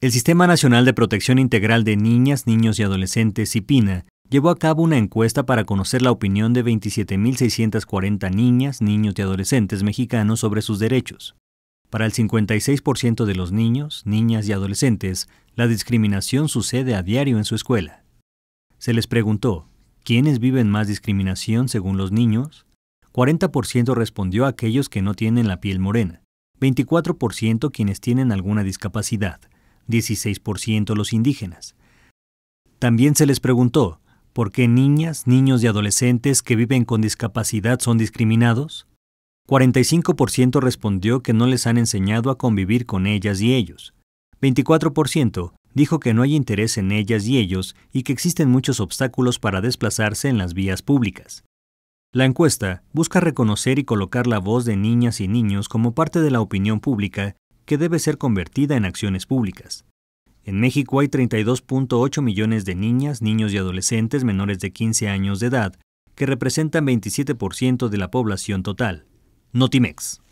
El Sistema Nacional de Protección Integral de Niñas, Niños y Adolescentes, SIPINA, llevó a cabo una encuesta para conocer la opinión de 27.640 niñas, niños y adolescentes mexicanos sobre sus derechos. Para el 56% de los niños, niñas y adolescentes, la discriminación sucede a diario en su escuela. Se les preguntó, ¿quiénes viven más discriminación según los niños? 40% respondió a aquellos que no tienen la piel morena, 24% quienes tienen alguna discapacidad, 16% los indígenas. También se les preguntó, ¿por qué niñas, niños y adolescentes que viven con discapacidad son discriminados? 45% respondió que no les han enseñado a convivir con ellas y ellos. 24% dijo que no hay interés en ellas y ellos y que existen muchos obstáculos para desplazarse en las vías públicas. La encuesta busca reconocer y colocar la voz de niñas y niños como parte de la opinión pública que debe ser convertida en acciones públicas. En México hay 32.8 millones de niñas, niños y adolescentes menores de 15 años de edad, que representan 27% de la población total. Notimex.